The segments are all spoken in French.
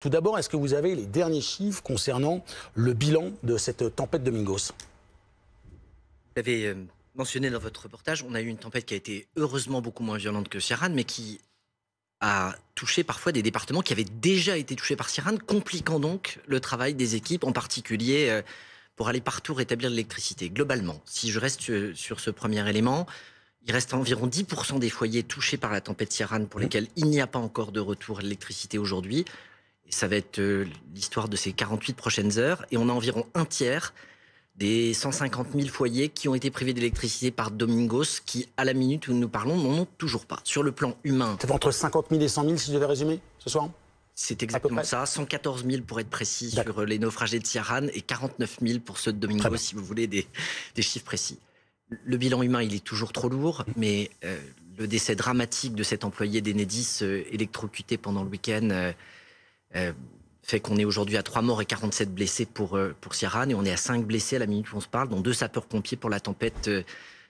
Tout d'abord, est-ce que vous avez les derniers chiffres concernant le bilan de cette tempête de Mingos Vous avez euh, mentionné dans votre reportage, on a eu une tempête qui a été heureusement beaucoup moins violente que Ciaran, mais qui a touché parfois des départements qui avaient déjà été touchés par Ciaran, compliquant donc le travail des équipes, en particulier euh, pour aller partout rétablir l'électricité. Globalement, si je reste sur ce premier élément, il reste environ 10% des foyers touchés par la tempête Ciaran pour mmh. lesquels il n'y a pas encore de retour à l'électricité aujourd'hui ça va être euh, l'histoire de ces 48 prochaines heures. Et on a environ un tiers des 150 000 foyers qui ont été privés d'électricité par Domingos, qui, à la minute où nous parlons, n'en ont toujours pas. Sur le plan humain. C'était entre 50 000 et 100 000, si je devais résumer, ce soir hein c'est exactement ça. 114 000 pour être précis sur euh, les naufragés de Ciaran et 49 000 pour ceux de Domingos, si vous voulez des, chiffres précis. Le bilan humain, il est toujours trop lourd, mais euh, le décès dramatique de cet employé d'Enedis électrocuté pendant le week-end. Euh, fait qu'on est aujourd'hui à 3 morts et 47 blessés pour, euh, pour et on est à 5 blessés à la minute où on se parle, dont 2 sapeurs-pompiers pour la tempête euh,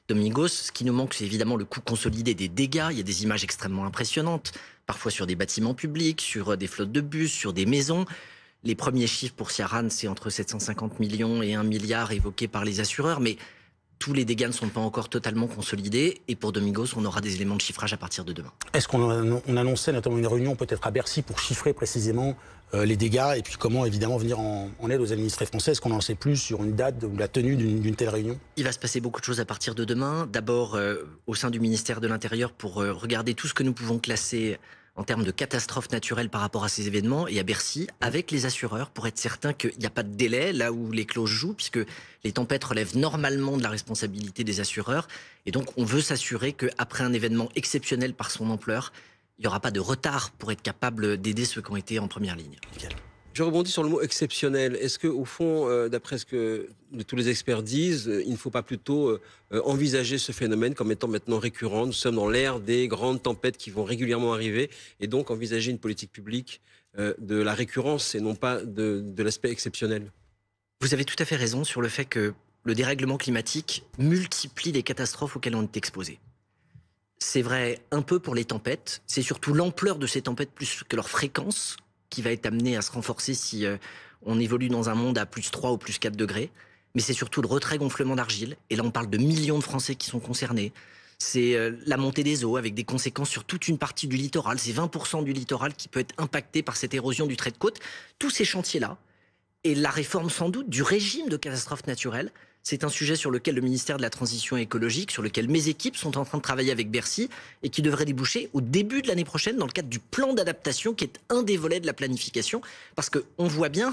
Domingos. Ce qui nous manque, c'est évidemment le coût consolidé des dégâts. Il y a des images extrêmement impressionnantes, parfois sur des bâtiments publics, sur des flottes de bus, sur des maisons. Les premiers chiffres pour Sierra, c'est entre 750 millions et 1 milliard évoqués par les assureurs, mais tous les dégâts ne sont pas encore totalement consolidés. Et pour Domingos, on aura des éléments de chiffrage à partir de demain. Est-ce qu'on annonçait notamment une réunion peut-être à Bercy pour chiffrer précisément euh, les dégâts et puis comment évidemment venir en, aide aux administrés français Est-ce qu'on en sait plus sur une date ou la tenue d'une telle réunion Il va se passer beaucoup de choses à partir de demain. D'abord euh, au sein du ministère de l'Intérieur pour euh, regarder tout ce que nous pouvons classer en termes de catastrophes naturelles par rapport à ces événements et à Bercy avec les assureurs pour être certain qu'il n'y a pas de délai là où les clauses jouent puisque les tempêtes relèvent normalement de la responsabilité des assureurs et donc on veut s'assurer qu'après un événement exceptionnel par son ampleur, il n'y aura pas de retard pour être capable d'aider ceux qui ont été en première ligne. Je rebondis sur le mot exceptionnel. Est-ce que, au fond, euh, d'après ce que tous les experts disent, euh, il ne faut pas plutôt euh, envisager ce phénomène comme étant maintenant récurrent Nous sommes dans l'ère des grandes tempêtes qui vont régulièrement arriver, et donc envisager une politique publique de la récurrence et non pas de, de l'aspect exceptionnel. Vous avez tout à fait raison sur le fait que le dérèglement climatique multiplie les catastrophes auxquelles on est exposé. C'est vrai un peu pour les tempêtes, c'est surtout l'ampleur de ces tempêtes plus que leur fréquence qui va être amené à se renforcer si euh, on évolue dans un monde à plus 3 ou plus 4 degrés. Mais c'est surtout le retrait gonflement d'argile. Et là, on parle de millions de Français qui sont concernés. C'est euh, la montée des eaux avec des conséquences sur toute une partie du littoral. C'est 20% du littoral qui peut être impacté par cette érosion du trait de côte. Tous ces chantiers-là, et la réforme sans doute du régime de catastrophe naturelle, c'est un sujet sur lequel le ministère de la Transition écologique, sur lequel mes équipes sont en train de travailler avec Bercy et qui devrait déboucher au début de l'année prochaine dans le cadre du plan d'adaptation qui est un des volets de la planification. Parce qu'on voit bien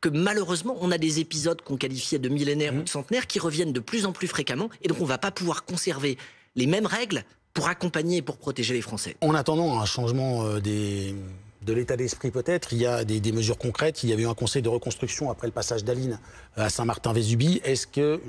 que malheureusement, on a des épisodes qu'on qualifiait de millénaires mmh. ou de centenaires qui reviennent de plus en plus fréquemment et donc on ne va pas pouvoir conserver les mêmes règles pour accompagner et pour protéger les Français. En attendant un changement euh, des, de l'état d'esprit peut-être. Il y a des, mesures concrètes. Il y avait eu un conseil de reconstruction après le passage d'Aline à Saint-Martin-Vésubie. Est-ce que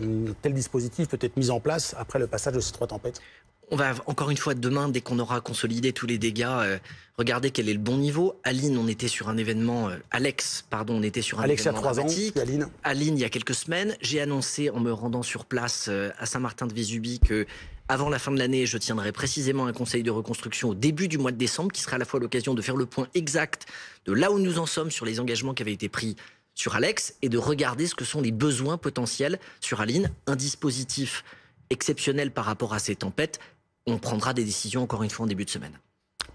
tel dispositif peut être mis en place après le passage de ces trois tempêtes on va encore une fois demain, dès qu'on aura consolidé tous les dégâts, euh, regarder quel est le bon niveau. Aline, on était sur un événement, euh, Alex, pardon, on était sur un Alex événement Alex a trois Aline. Aline, il y a quelques semaines, j'ai annoncé en me rendant sur place euh, à Saint-Martin-de-Vésubie que avant la fin de l'année, je tiendrai précisément un conseil de reconstruction au début du mois de décembre, qui sera à la fois l'occasion de faire le point exact de là où nous en sommes sur les engagements qui avaient été pris sur Alex et de regarder ce que sont les besoins potentiels sur Aline, un dispositif exceptionnel par rapport à ces tempêtes, on prendra des décisions encore une fois en début de semaine.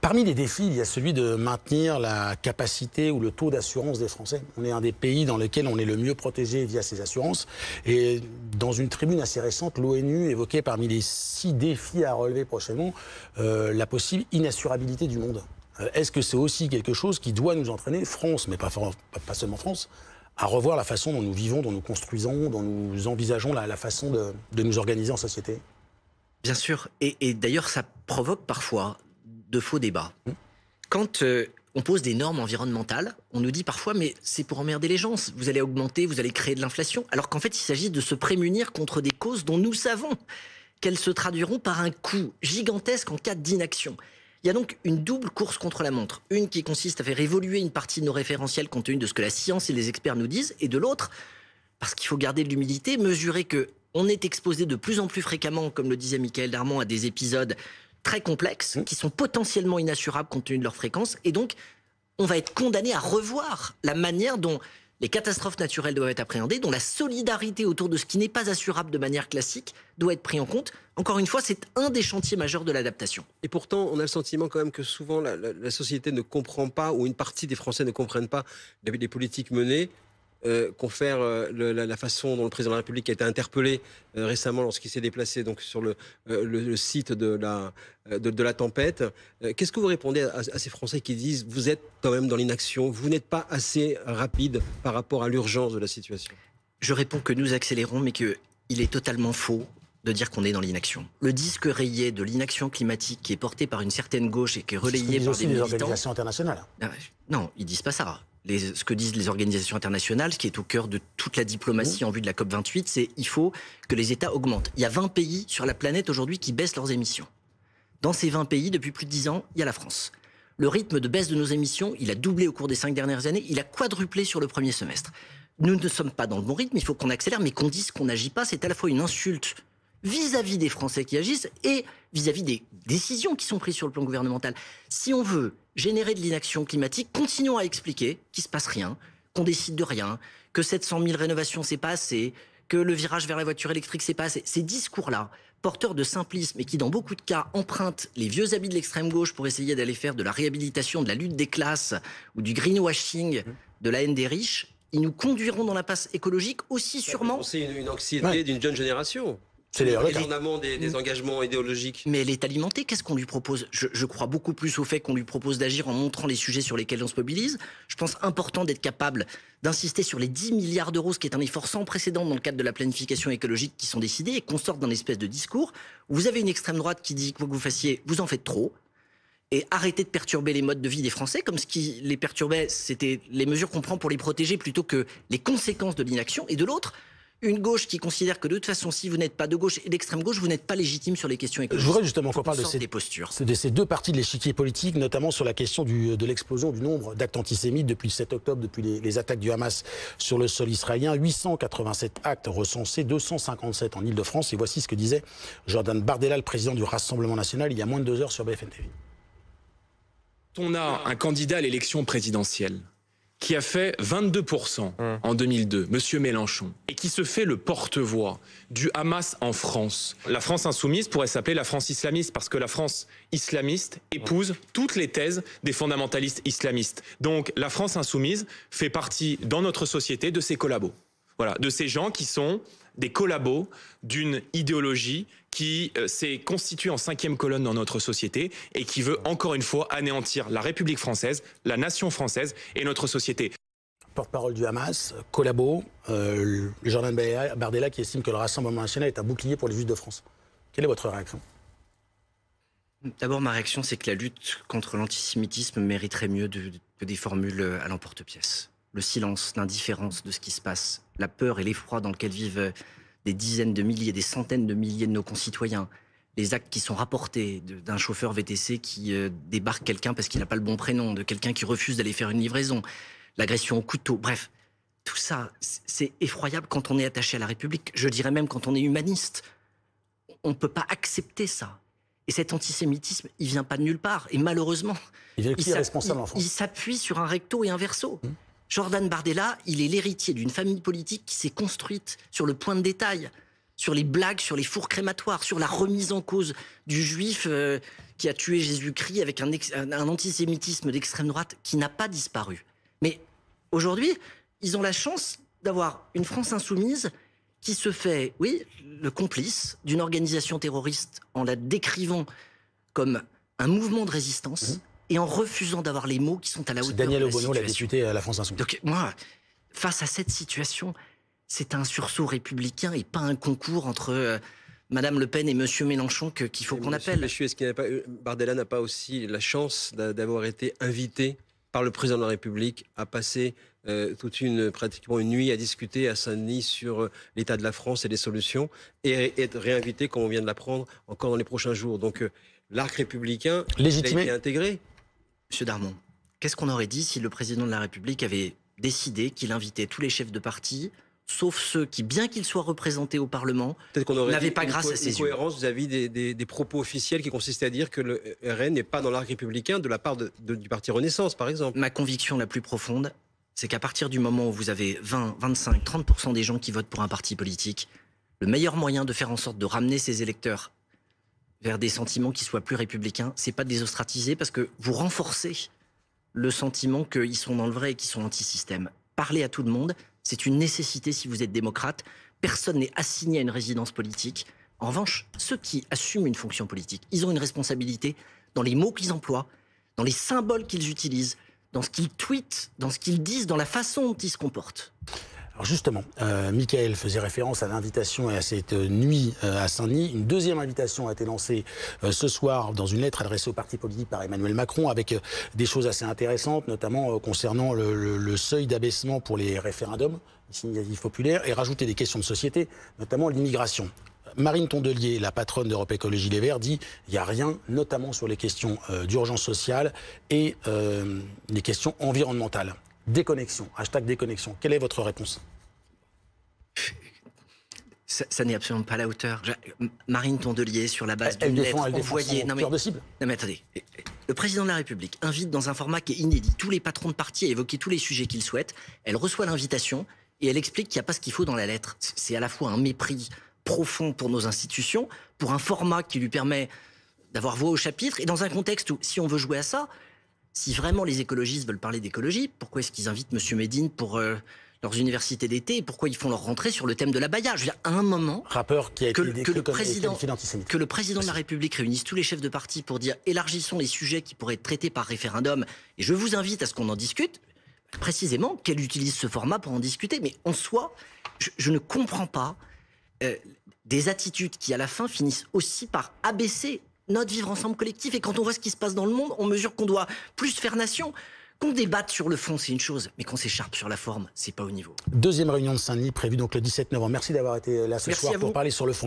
Parmi les défis, il y a celui de maintenir la capacité ou le taux d'assurance des Français. On est un des pays dans lesquels on est le mieux protégé via ces assurances. Et dans une tribune assez récente, l'ONU évoquait parmi les six défis à relever prochainement euh, la possible inassurabilité du monde. Euh, est-ce que c'est aussi quelque chose qui doit nous entraîner, France, mais pas, pas, seulement France, à revoir la façon dont nous vivons, dont nous construisons, dont nous envisageons la, façon de nous organiser en société Bien sûr. Et, d'ailleurs, ça provoque parfois de faux débats. Mmh. Quand euh, on pose des normes environnementales, on nous dit parfois, mais c'est pour emmerder les gens, vous allez augmenter, vous allez créer de l'inflation, alors qu'en fait, il s'agit de se prémunir contre des causes dont nous savons qu'elles se traduiront par un coût gigantesque en cas d'inaction. Il y a donc une double course contre la montre. Une qui consiste à faire évoluer une partie de nos référentiels compte tenu de ce que la science et les experts nous disent, et de l'autre, parce qu'il faut garder de l'humilité, mesurer que on est exposé de plus en plus fréquemment, comme le disait Michael Darmon, à des épisodes très complexes, mmh. qui sont potentiellement inassurables compte tenu de leur fréquence. Et donc, on va être condamné à revoir la manière dont les catastrophes naturelles doivent être appréhendées, dont la solidarité autour de ce qui n'est pas assurable de manière classique doit être prise en compte. Encore une fois, c'est un des chantiers majeurs de l'adaptation. Et pourtant, on a le sentiment quand même que souvent la, la, société ne comprend pas, ou une partie des Français ne comprennent pas les politiques menées confère euh, euh, la, façon dont le président de la République a été interpellé euh, récemment lorsqu'il s'est déplacé donc sur le, le, site de la, de, la tempête. Qu'est-ce que vous répondez à, ces Français qui disent vous êtes quand même dans l'inaction, vous n'êtes pas assez rapide par rapport à l'urgence de la situation Je réponds que nous accélérons, mais qu'il est totalement faux de dire qu'on est dans l'inaction. Le disque rayé de l'inaction climatique qui est porté par une certaine gauche et qui est relayé par des, militants, des organisations internationales. Ah non, ils disent pas ça ce que disent les organisations internationales, ce qui est au cœur de toute la diplomatie mmh. en vue de la COP28, c'est qu'il faut que les États augmentent. Il y a 20 pays sur la planète aujourd'hui qui baissent leurs émissions. Dans ces 20 pays, depuis plus de 10 ans, il y a la France. Le rythme de baisse de nos émissions, il a doublé au cours des 5 dernières années, il a quadruplé sur le premier semestre. Nous ne sommes pas dans le bon rythme, il faut qu'on accélère, mais qu'on dise qu'on n'agit pas, c'est à la fois une insulte vis-à-vis des Français qui agissent et vis-à-vis des décisions qui sont prises sur le plan gouvernemental. Si on veut générer de l'inaction climatique, continuons à expliquer qu'il se passe rien, qu'on décide de rien, que 700 000 rénovations s'est pas assez, que le virage vers la voiture électrique s'est pas assez. Ces discours-là, porteurs de simplisme et qui dans beaucoup de cas empruntent les vieux habits de l'extrême gauche pour essayer d'aller faire de la réhabilitation, de la lutte des classes ou du greenwashing, mhm. de la haine des riches, ils nous conduiront dans la passe écologique aussi sûrement. C'est une, anxiété d'une jeune génération. C'est les des, engagements idéologiques. Mais elle est alimentée. Qu'est-ce qu'on lui propose je, crois beaucoup plus au fait qu'on lui propose d'agir en montrant les sujets sur lesquels on se mobilise. Je pense important d'être capable d'insister sur les 10 milliards d'euros, ce qui est un effort sans précédent dans le cadre de la planification écologique qui sont décidés et qu'on sorte d'un espèce de discours où vous avez une extrême droite qui dit que vous fassiez, vous en faites trop. Et arrêtez de perturber les modes de vie des Français, comme ce qui les perturbait, c'était les mesures qu'on prend pour les protéger plutôt que les conséquences de l'inaction. Et de l'autre, une gauche qui considère que de toute façon, si vous n'êtes pas de gauche et d'extrême gauche, vous n'êtes pas légitime sur les questions économiques. Je voudrais justement qu'on parle de ces, des postures. ces deux parties de l'échiquier politique, notamment sur la question de l'explosion du nombre d'actes antisémites depuis le 7 octobre, depuis les, attaques du Hamas sur le sol israélien. 887 actes recensés, 257 en Ile-de-France. Et voici ce que disait Jordan Bardella, le président du Rassemblement national, il y a moins de deux heures sur BFM TV. On a un candidat à l'élection présidentielle qui a fait 22% hum. en 2002, Monsieur Mélenchon, et qui se fait le porte-voix du Hamas en France. La France insoumise pourrait s'appeler la France islamiste parce que la France islamiste épouse toutes les thèses des fondamentalistes islamistes. Donc la France insoumise fait partie dans notre société de ces collabos. Voilà, de ces gens qui sont des collabos d'une idéologie qui euh, s'est constituée en cinquième colonne dans notre société et qui veut encore une fois anéantir la République française, la nation française et notre société. Porte-parole du Hamas, euh, collabo, euh, le Jordan Bardella qui estime que le Rassemblement national est un bouclier pour les Juifs de France. Quelle est votre réaction D'abord, ma réaction, c'est que la lutte contre l'antisémitisme mériterait mieux que des formules à l'emporte-pièce le silence, l'indifférence de ce qui se passe, la peur et l'effroi dans lequel vivent des dizaines de milliers, des centaines de milliers de nos concitoyens, les actes qui sont rapportés d'un chauffeur VTC qui euh, débarque quelqu'un parce qu'il n'a pas le bon prénom, de quelqu'un qui refuse d'aller faire une livraison, l'agression au couteau, bref, tout ça, c'est effroyable quand on est attaché à la République, je dirais même quand on est humaniste. On ne peut pas accepter ça. Et cet antisémitisme, il vient pas de nulle part. Et malheureusement, il, s'appuie sur un recto et un verso. Mmh. Jordan Bardella, il est l'héritier d'une famille politique qui s'est construite sur le point de détail, sur les blagues, sur les fours crématoires, sur la remise en cause du juif euh, qui a tué Jésus-Christ avec un, antisémitisme d'extrême droite qui n'a pas disparu. Mais aujourd'hui, ils ont la chance d'avoir une France insoumise qui se fait, oui, le complice d'une organisation terroriste en la décrivant comme un mouvement de résistance. Mmh et en refusant d'avoir les mots qui sont à la hauteur de la Daniel Obono, la députée à la France Insoumise. Donc moi, face à cette situation, c'est un sursaut républicain et pas un concours entre Mme euh, Madame Le Pen et Monsieur Mélenchon qu'il faut qu'on appelle. Monsieur, est-ce qu'il pas euh, Bardella n'a pas aussi la chance d'avoir été invité par le président de la République à passer euh, toute une pratiquement une nuit à discuter à Saint-Denis sur l'état de la France et les solutions et être réinvité comme on vient de l'apprendre encore dans les prochains jours. Donc l'arc républicain légitimé. a été intégré Monsieur Darmon, qu'est-ce qu'on aurait dit si le président de la République avait décidé qu'il invitait tous les chefs de parti sauf ceux qui, bien qu'ils soient représentés au Parlement, n'avaient pas grâce à ses yeux. cohérence vis-à-vis des, propos officiels qui consistaient à dire que le RN n'est pas dans l'arc républicain de la part du Parti Renaissance, par exemple. Ma conviction la plus profonde, c'est qu'à partir du moment où vous avez 20, 25, 30% des gens qui votent pour un parti politique, le meilleur moyen de faire en sorte de ramener ces électeurs vers des sentiments qui soient plus républicains. C'est pas de les parce que vous renforcez le sentiment qu'ils sont dans le vrai et qu'ils sont anti-système. Parler à tout le monde, c'est une nécessité si vous êtes démocrate. Personne n'est assigné à une résidence politique. En revanche, ceux qui assument une fonction politique, ils ont une responsabilité dans les mots qu'ils emploient, dans les symboles qu'ils utilisent, dans ce qu'ils tweetent, dans ce qu'ils disent, dans la façon dont ils se comportent. Alors justement, euh, Michael faisait référence à l'invitation et à cette euh, nuit euh, à Saint-Denis. Une deuxième invitation a été lancée ce soir dans une lettre adressée au parti politique par Emmanuel Macron avec des choses assez intéressantes, notamment concernant le, seuil d'abaissement pour les référendums, initiative populaire, et rajouter des questions de société, notamment l'immigration. Marine Tondelier, la patronne d'Europe Écologie Les Verts, dit il n'y a rien, notamment sur les questions d'urgence sociale et les questions environnementales déconnexion. Hashtag déconnexion. Quelle est votre réponse ça, n'est absolument pas à la hauteur. Marine Tondelier, sur la base d'une lettre elle Non mais, de cible. non mais attendez. Le président de la République invite dans un format qui est inédit tous les patrons de parti à évoquer tous les sujets qu'il souhaite. Elle reçoit l'invitation et elle explique qu'il n'y a pas ce qu'il faut dans la lettre. C'est à la fois un mépris profond pour nos institutions, pour un format qui lui permet d'avoir voix au chapitre, et dans un contexte où, si on veut jouer à ça, si vraiment les écologistes veulent parler d'écologie, pourquoi est-ce qu'ils invitent M. Médine pour leurs universités d'été pourquoi ils font leur rentrée sur le thème de la Baïa Je veux dire, à un moment, Rappeur qui a été que, le président, que le président de la République réunisse tous les chefs de parti pour dire élargissons les sujets qui pourraient être traités par référendum et je vous invite à ce qu'on en discute, précisément qu'elle utilise ce format pour en discuter. Mais en soi, je, ne comprends pas euh, des attitudes qui, à la fin, finissent aussi par abaisser notre vivre ensemble collectif. Et quand on voit ce qui se passe dans le monde, on mesure qu'on doit plus faire nation. Qu'on débatte sur le fond, c'est une chose, mais qu'on s'écharpe sur la forme, c'est pas au niveau. Deuxième réunion de Saint-Denis prévue donc le 17 novembre. Merci d'avoir été là ce soir pour parler sur le fond.